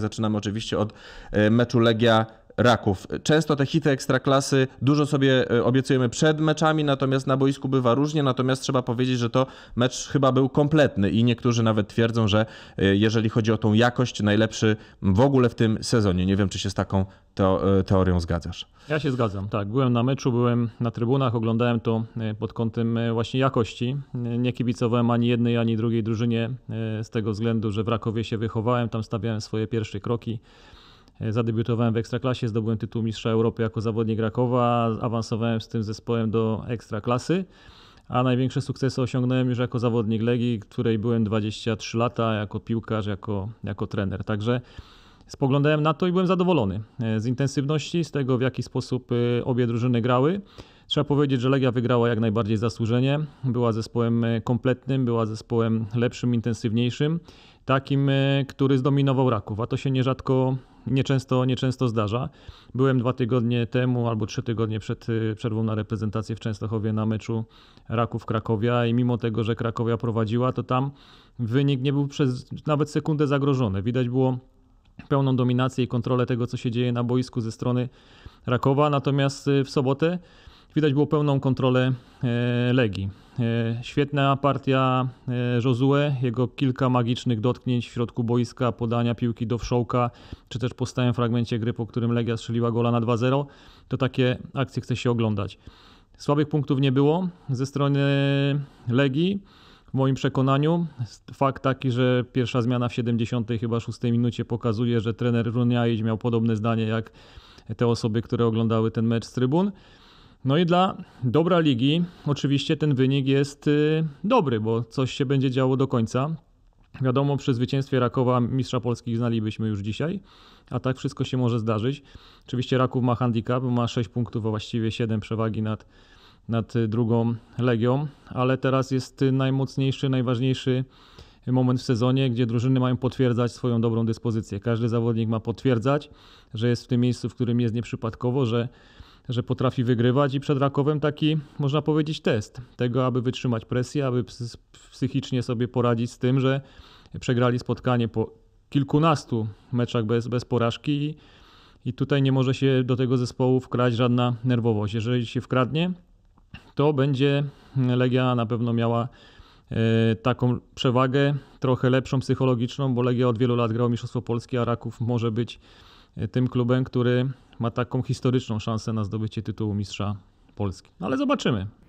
Zaczynamy oczywiście od e, meczu Legia raków. Często te hity ekstraklasy dużo sobie e, obiecujemy przed meczami, natomiast na boisku bywa różnie, natomiast trzeba powiedzieć, że to mecz chyba był kompletny i niektórzy nawet twierdzą, że e, jeżeli chodzi o tą jakość, najlepszy w ogóle w tym sezonie. Nie wiem, czy się z taką e, teorią zgadzasz. Ja się zgadzam, tak. Byłem na meczu, byłem na trybunach, oglądałem to pod kątem właśnie jakości. Nie kibicowałem ani jednej, ani drugiej drużynie z tego względu, że w Rakowie się wychowałem, tam stawiałem swoje pierwsze kroki. E, zadebiutowałem w Ekstraklasie, zdobyłem tytuł mistrza Europy jako zawodnik Rakowa, awansowałem z tym zespołem do Ekstraklasy, a największe sukcesy osiągnąłem już jako zawodnik Legii, której byłem 23 lata, jako piłkarz, jako, jako trener. Także spoglądałem na to i byłem zadowolony e, z intensywności, z tego w jaki sposób e, obie drużyny grały. Trzeba powiedzieć, że Legia wygrała jak najbardziej zasłużenie. Była zespołem kompletnym, była zespołem lepszym, intensywniejszym, takim, który zdominował Raków, a to się nierzadko nieczęsto, nieczęsto zdarza. Byłem dwa tygodnie temu albo trzy tygodnie przed y, przerwą na reprezentację w Częstochowie na meczu Raków Krakowia i mimo tego, że Krakowia prowadziła, to tam wynik nie był przez nawet sekundę zagrożony. Widać było pełną dominację i kontrolę tego, co się dzieje na boisku ze strony Rakowa, natomiast y, w sobotę widać było pełną kontrolę e, Legii. E, świetna partia e, Josue, jego kilka magicznych dotknięć w środku boiska, podania piłki do wszołka, czy też po stałym fragmencie gry, po którym Legia strzeliła gola na 2-0, to takie akcje chce się oglądać. Słabych punktów nie było ze strony Legii. W moim przekonaniu fakt taki, że pierwsza zmiana w 70 chyba 6 minucie pokazuje, że trener Runiaić miał podobne zdanie jak te osoby, które oglądały ten mecz z trybun. No i dla dobra ligi oczywiście ten wynik jest y, dobry, bo coś się będzie działo do końca. Wiadomo, przy zwycięstwie Rakowa mistrza polskich znalibyśmy już dzisiaj, a tak wszystko się może zdarzyć. Oczywiście Raków ma handicap, ma 6 punktów, a właściwie 7 przewagi nad, nad y, drugą Legią, ale teraz jest y, najmocniejszy, najważniejszy moment w sezonie, gdzie drużyny mają potwierdzać swoją dobrą dyspozycję. Każdy zawodnik ma potwierdzać, że jest w tym miejscu, w którym jest nieprzypadkowo, że że potrafi wygrywać i przed Rakowem taki, można powiedzieć, test tego, aby wytrzymać presję, aby psychicznie sobie poradzić z tym, że przegrali spotkanie po kilkunastu meczach bez, bez porażki i, i tutaj nie może się do tego zespołu wkraść żadna nerwowość. Jeżeli się wkradnie, to będzie Legia na pewno miała e, taką przewagę, trochę lepszą psychologiczną, bo Legia od wielu lat grał Mistrzostwo Polskie, a Raków może być e, tym klubem, który ma taką historyczną szansę na zdobycie tytułu mistrza Polski. No ale zobaczymy.